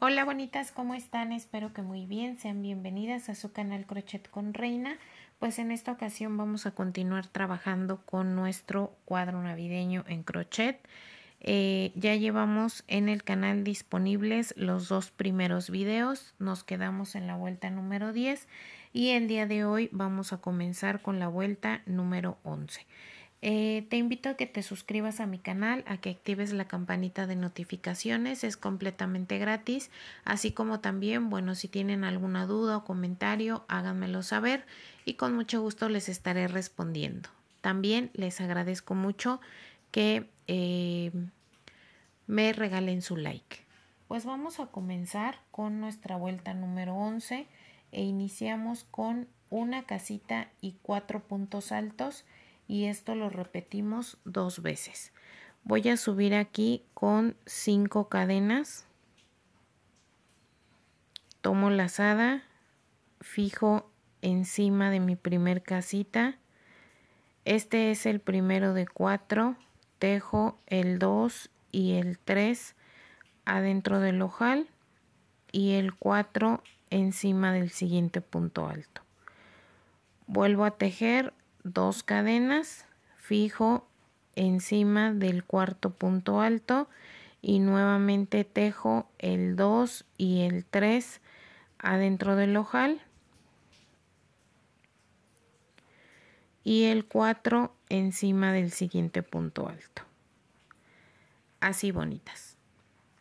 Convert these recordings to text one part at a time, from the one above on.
Hola bonitas, ¿cómo están? Espero que muy bien. Sean bienvenidas a su canal Crochet con Reina. Pues en esta ocasión vamos a continuar trabajando con nuestro cuadro navideño en crochet. Eh, ya llevamos en el canal disponibles los dos primeros videos. Nos quedamos en la vuelta número 10 y el día de hoy vamos a comenzar con la vuelta número 11. Eh, te invito a que te suscribas a mi canal, a que actives la campanita de notificaciones, es completamente gratis, así como también, bueno, si tienen alguna duda o comentario, háganmelo saber y con mucho gusto les estaré respondiendo. También les agradezco mucho que eh, me regalen su like. Pues vamos a comenzar con nuestra vuelta número 11 e iniciamos con una casita y cuatro puntos altos y esto lo repetimos dos veces. Voy a subir aquí con cinco cadenas, tomo lazada, fijo encima de mi primer casita, este es el primero de cuatro tejo el 2 y el 3 adentro del ojal y el 4 encima del siguiente punto alto. Vuelvo a tejer dos cadenas, fijo encima del cuarto punto alto y nuevamente tejo el 2 y el 3 adentro del ojal y el 4 encima del siguiente punto alto así bonitas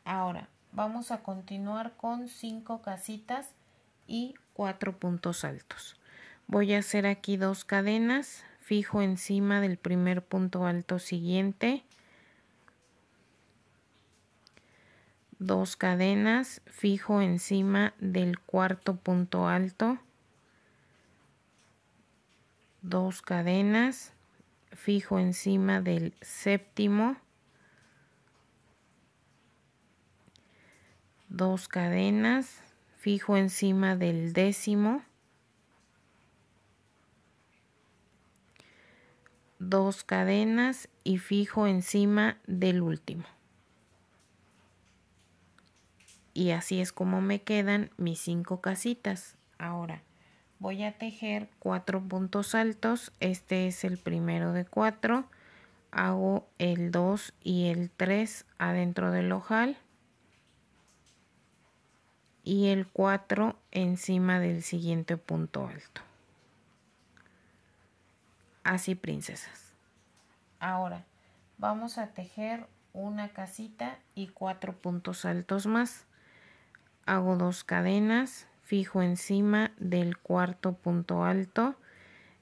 ahora vamos a continuar con 5 casitas y 4 puntos altos voy a hacer aquí dos cadenas fijo encima del primer punto alto siguiente dos cadenas fijo encima del cuarto punto alto dos cadenas fijo encima del séptimo dos cadenas fijo encima del décimo dos cadenas y fijo encima del último. Y así es como me quedan mis cinco casitas. Ahora voy a tejer cuatro puntos altos. Este es el primero de cuatro. Hago el 2 y el 3 adentro del ojal. Y el 4 encima del siguiente punto alto así princesas. Ahora vamos a tejer una casita y cuatro puntos altos más. Hago dos cadenas, fijo encima del cuarto punto alto.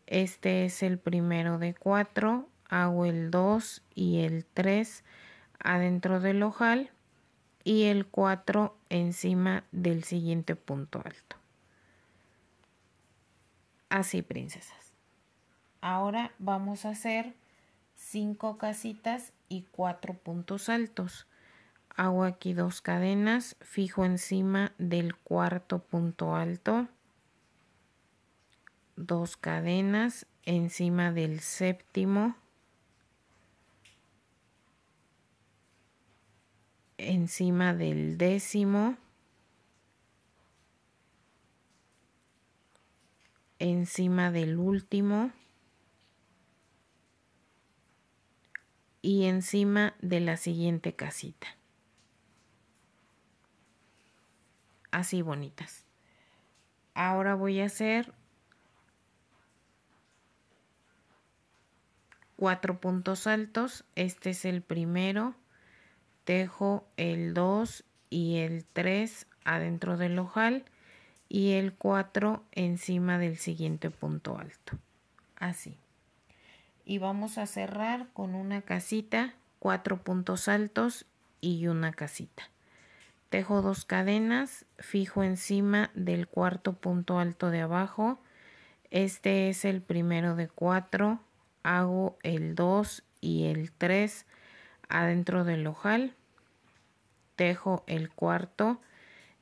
Este es el primero de cuatro, hago el 2 y el 3 adentro del ojal y el cuatro encima del siguiente punto alto. Así, princesas. Ahora vamos a hacer cinco casitas y cuatro puntos altos. Hago aquí dos cadenas, fijo encima del cuarto punto alto, dos cadenas encima del séptimo, encima del décimo, encima del último, y encima de la siguiente casita. Así bonitas. Ahora voy a hacer cuatro puntos altos. Este es el primero. Tejo el 2 y el 3 adentro del ojal y el 4 encima del siguiente punto alto. Así y vamos a cerrar con una casita, cuatro puntos altos y una casita. Tejo dos cadenas, fijo encima del cuarto punto alto de abajo. Este es el primero de cuatro, hago el 2 y el 3 adentro del ojal. Tejo el cuarto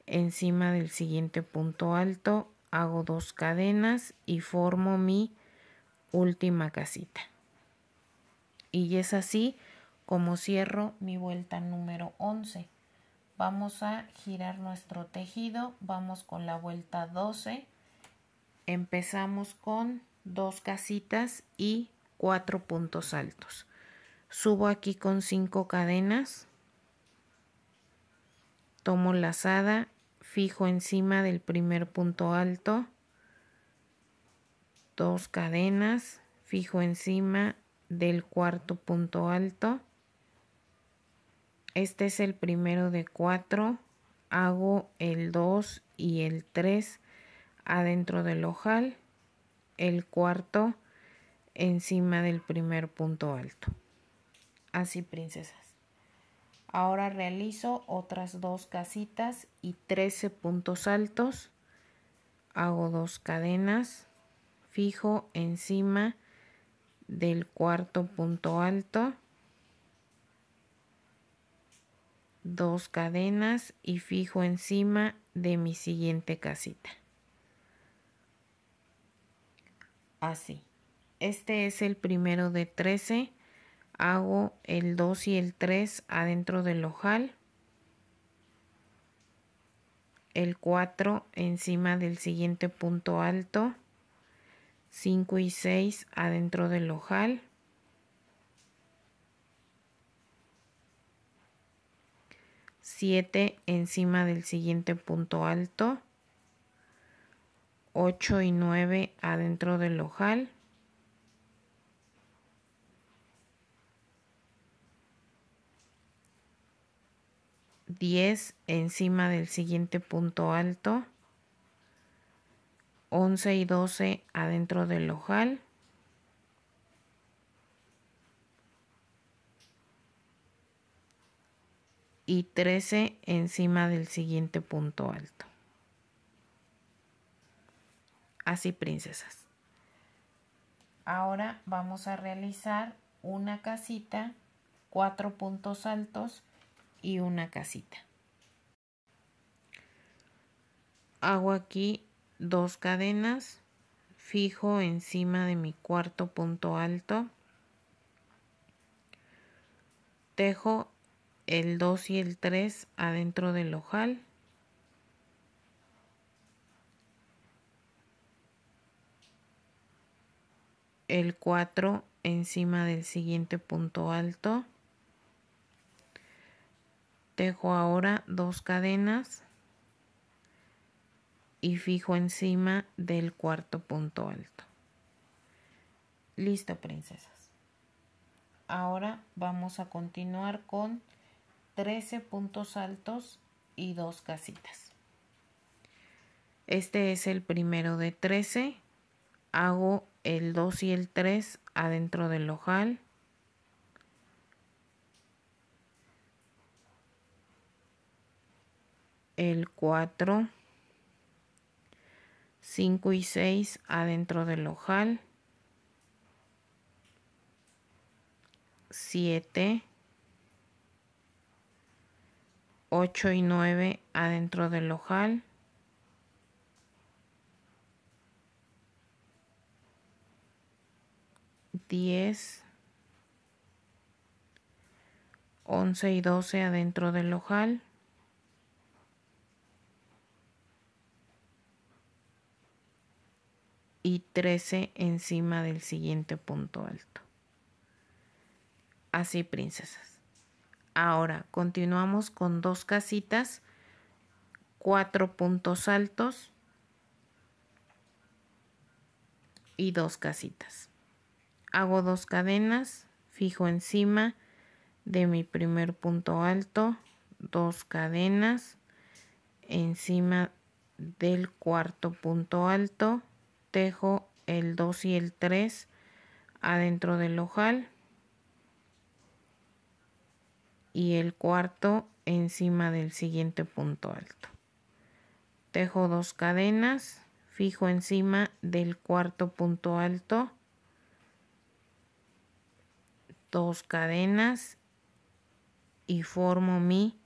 encima del siguiente punto alto, hago dos cadenas y formo mi última casita. Y es así como cierro mi vuelta número 11. Vamos a girar nuestro tejido, vamos con la vuelta 12. Empezamos con dos casitas y cuatro puntos altos. Subo aquí con cinco cadenas. Tomo lazada, fijo encima del primer punto alto. Dos cadenas, fijo encima del cuarto punto alto. Este es el primero de cuatro. Hago el 2 y el 3 adentro del ojal. El cuarto encima del primer punto alto. Así, princesas. Ahora realizo otras dos casitas y 13 puntos altos. Hago dos cadenas. Fijo encima del cuarto punto alto, dos cadenas y fijo encima de mi siguiente casita. Así. Este es el primero de 13. Hago el 2 y el 3 adentro del ojal. El 4 encima del siguiente punto alto. 5 y 6 adentro del ojal. 7 encima del siguiente punto alto. 8 y 9 adentro del ojal. 10 encima del siguiente punto alto. 11 y 12 adentro del ojal. Y 13 encima del siguiente punto alto. Así, princesas. Ahora vamos a realizar una casita, cuatro puntos altos y una casita. Hago aquí dos cadenas, fijo encima de mi cuarto punto alto, tejo el 2 y el 3 adentro del ojal, el 4 encima del siguiente punto alto, tejo ahora dos cadenas, y fijo encima del cuarto punto alto. Listo, princesas. Ahora vamos a continuar con 13 puntos altos y dos casitas. Este es el primero de 13. Hago el 2 y el 3 adentro del ojal. El 4. 5 y 6 adentro del ojal, 7, 8 y 9 adentro del ojal, 10, 11 y 12 adentro del ojal, y 13 encima del siguiente punto alto. Así, princesas. Ahora continuamos con dos casitas, cuatro puntos altos y dos casitas. Hago dos cadenas, fijo encima de mi primer punto alto, dos cadenas encima del cuarto punto alto tejo el 2 y el 3 adentro del ojal y el cuarto encima del siguiente punto alto. Tejo dos cadenas, fijo encima del cuarto punto alto, dos cadenas y formo mi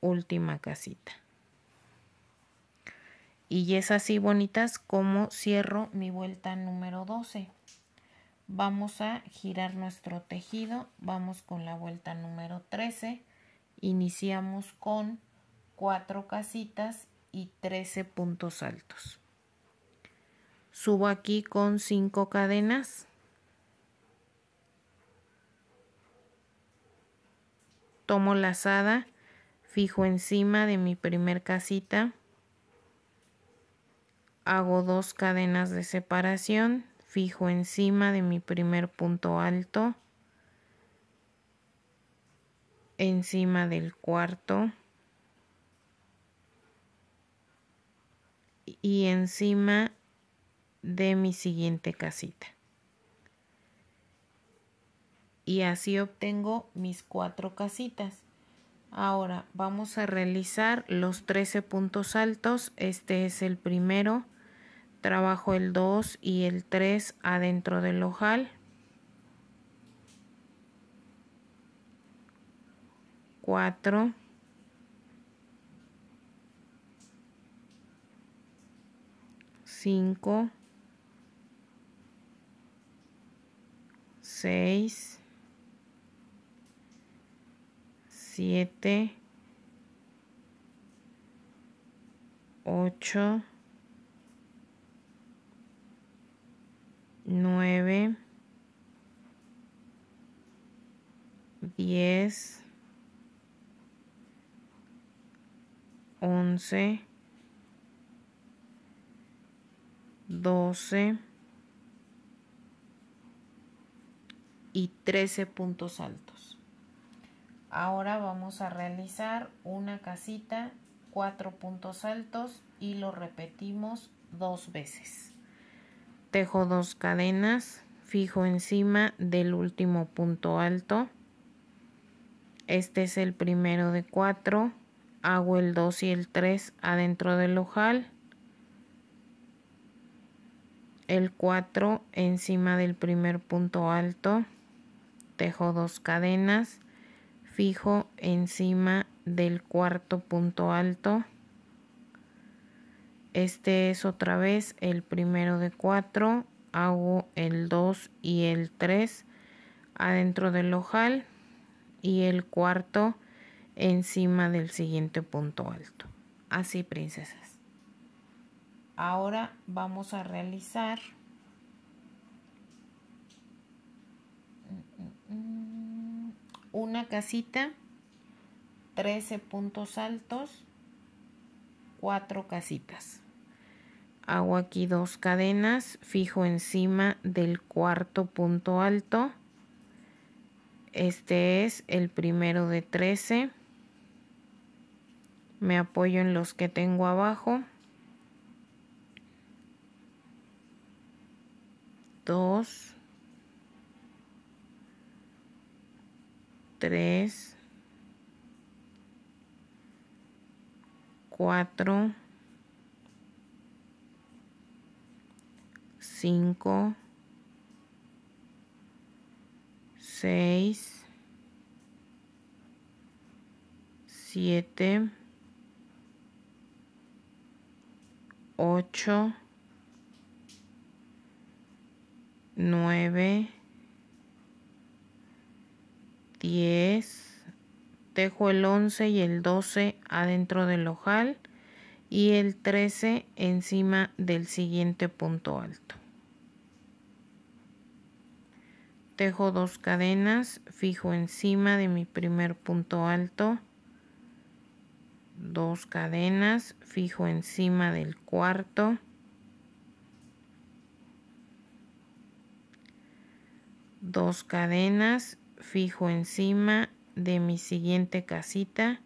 última casita y es así bonitas como cierro mi vuelta número 12 vamos a girar nuestro tejido vamos con la vuelta número 13 iniciamos con 4 casitas y 13 puntos altos subo aquí con 5 cadenas tomo lazada fijo encima de mi primer casita hago dos cadenas de separación, fijo encima de mi primer punto alto, encima del cuarto y encima de mi siguiente casita. Y así obtengo mis cuatro casitas. Ahora vamos a realizar los 13 puntos altos. Este es el primero trabajo el 2 y el 3 adentro del ojal. 4 5 6 7 8 9, 10, 11, 12 y 13 puntos altos. Ahora vamos a realizar una casita, 4 puntos altos y lo repetimos dos veces tejo dos cadenas fijo encima del último punto alto este es el primero de cuatro hago el 2 y el 3 adentro del ojal el 4 encima del primer punto alto tejo dos cadenas fijo encima del cuarto punto alto este es otra vez el primero de cuatro. Hago el 2 y el 3 adentro del ojal y el cuarto encima del siguiente punto alto. Así, princesas. Ahora vamos a realizar una casita, 13 puntos altos, Cuatro casitas hago aquí dos cadenas, fijo encima del cuarto punto alto. Este es el primero de 13. Me apoyo en los que tengo abajo. 2, 3, 4, 5, 6, 7, 8, 9, 10, dejo el 11 y el 12 adentro del ojal y el 13 encima del siguiente punto alto. tejo dos cadenas, fijo encima de mi primer punto alto, dos cadenas, fijo encima del cuarto, dos cadenas, fijo encima de mi siguiente casita,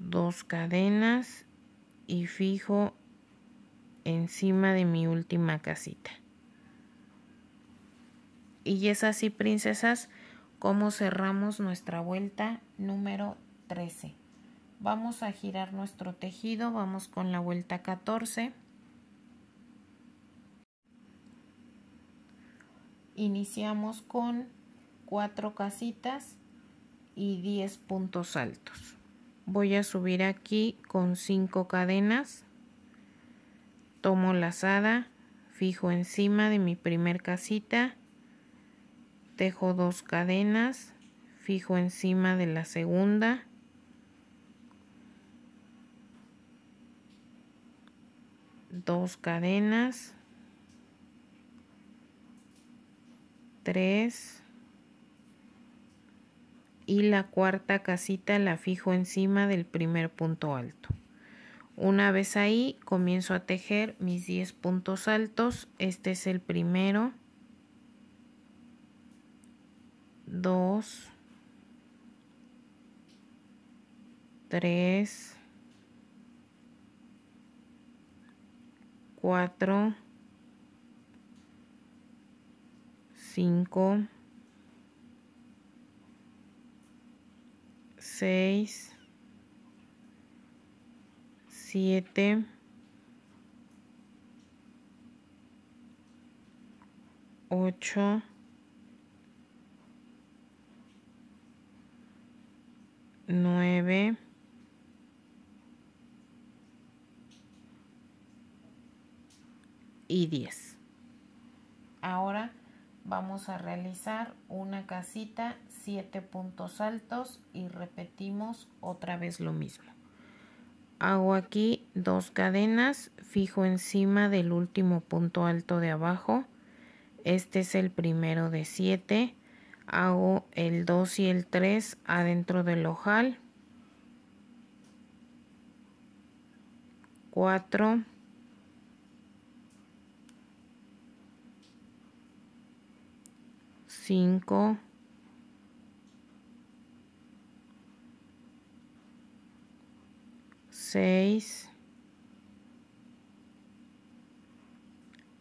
dos cadenas y fijo encima de mi última casita. Y es así, princesas, como cerramos nuestra vuelta número 13. Vamos a girar nuestro tejido, vamos con la vuelta 14. Iniciamos con 4 casitas y 10 puntos altos. Voy a subir aquí con 5 cadenas tomo lazada, fijo encima de mi primer casita, tejo dos cadenas, fijo encima de la segunda, dos cadenas, tres y la cuarta casita la fijo encima del primer punto alto. Una vez ahí comienzo a tejer mis 10 puntos altos. Este es el primero. 2, 3, 4, 5, 6, 7 8 9 y 10. Ahora vamos a realizar una casita, 7 puntos altos y repetimos otra vez lo mismo hago aquí dos cadenas fijo encima del último punto alto de abajo este es el primero de 7 hago el 2 y el 3 adentro del ojal 4 5 6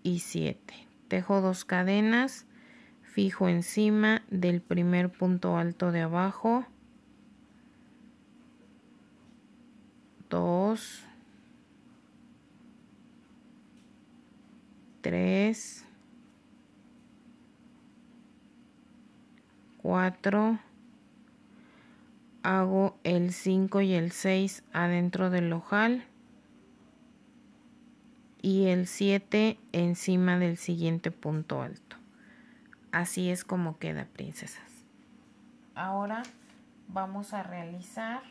y 7. Tejo dos cadenas, fijo encima del primer punto alto de abajo, 2, 3, 4, hago el 5 y el 6 adentro del ojal y el 7 encima del siguiente punto alto. Así es como queda, princesas. Ahora vamos a realizar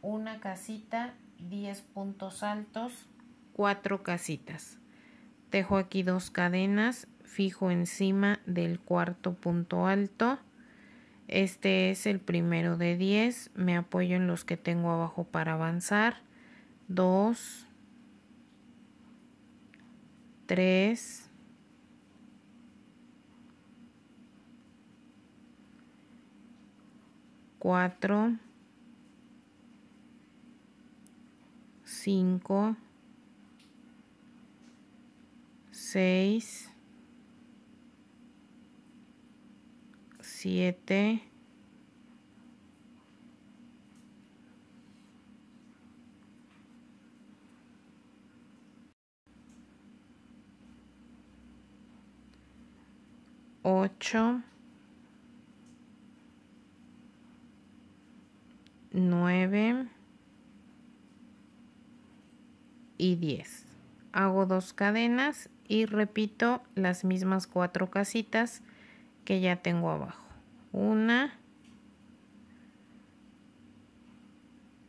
una casita, 10 puntos altos, 4 casitas. Dejo aquí dos cadenas, fijo encima del cuarto punto alto este es el primero de 10. Me apoyo en los que tengo abajo para avanzar. 2, 3, 4, 5, 6, 7 8 9 y 10 hago dos cadenas y repito las mismas cuatro casitas que ya tengo abajo una.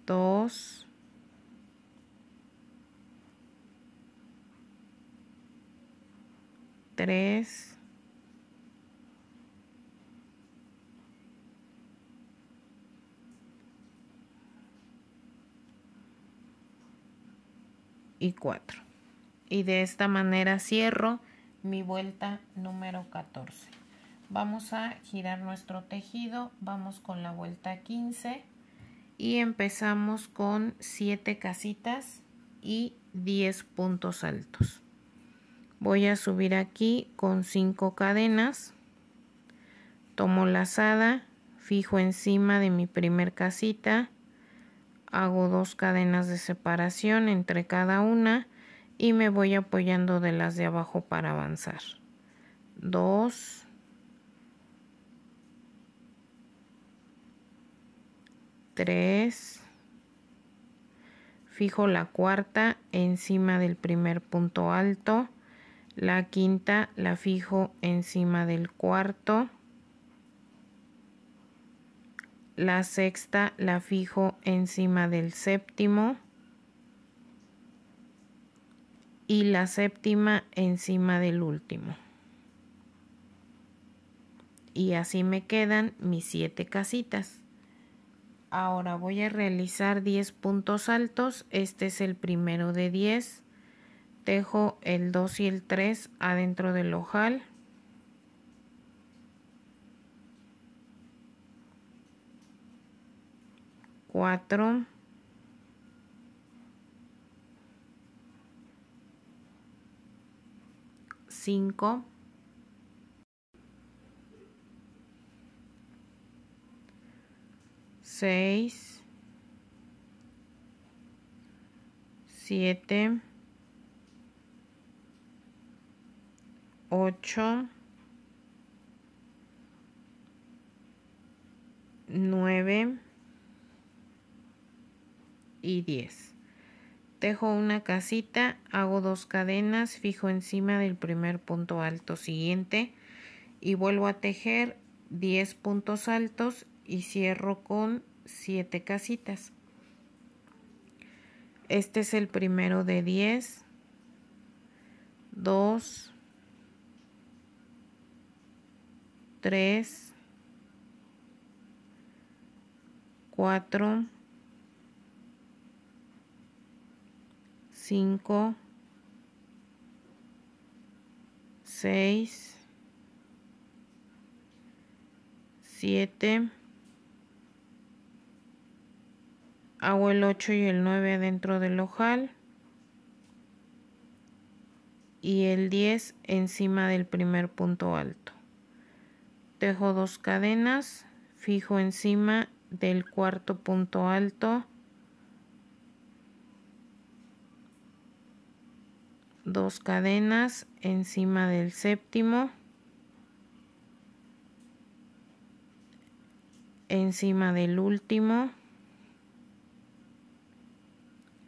Dos. y 4. Y de esta manera cierro mi vuelta número 14 vamos a girar nuestro tejido vamos con la vuelta 15 y empezamos con 7 casitas y 10 puntos altos voy a subir aquí con 5 cadenas tomo lazada fijo encima de mi primer casita hago dos cadenas de separación entre cada una y me voy apoyando de las de abajo para avanzar 2 3, fijo la cuarta encima del primer punto alto, la quinta la fijo encima del cuarto, la sexta la fijo encima del séptimo y la séptima encima del último. Y así me quedan mis siete casitas. Ahora voy a realizar 10 puntos altos. Este es el primero de 10. Tejo el 2 y el 3 adentro del ojal. 4 5 6, 7, 8, 9 y 10. Dejo una casita, hago dos cadenas, fijo encima del primer punto alto siguiente y vuelvo a tejer 10 puntos altos y cierro con siete casitas. Este es el primero de 10, 2, 3, 4, 5, 6, 7, hago el 8 y el 9 dentro del ojal y el 10 encima del primer punto alto tejo dos cadenas fijo encima del cuarto punto alto dos cadenas encima del séptimo encima del último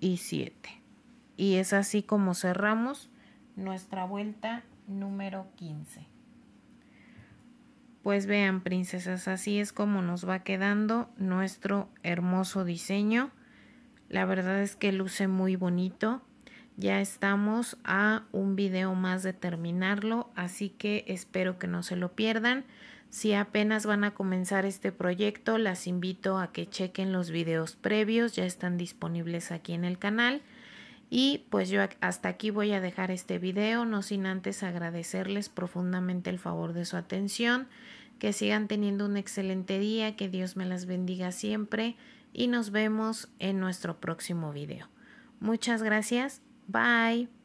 y 7. Y es así como cerramos nuestra vuelta número 15. Pues vean, princesas, así es como nos va quedando nuestro hermoso diseño. La verdad es que luce muy bonito. Ya estamos a un video más de terminarlo, así que espero que no se lo pierdan. Si apenas van a comenzar este proyecto, las invito a que chequen los videos previos, ya están disponibles aquí en el canal. Y pues yo hasta aquí voy a dejar este video, no sin antes agradecerles profundamente el favor de su atención, que sigan teniendo un excelente día, que Dios me las bendiga siempre y nos vemos en nuestro próximo video. Muchas gracias, bye.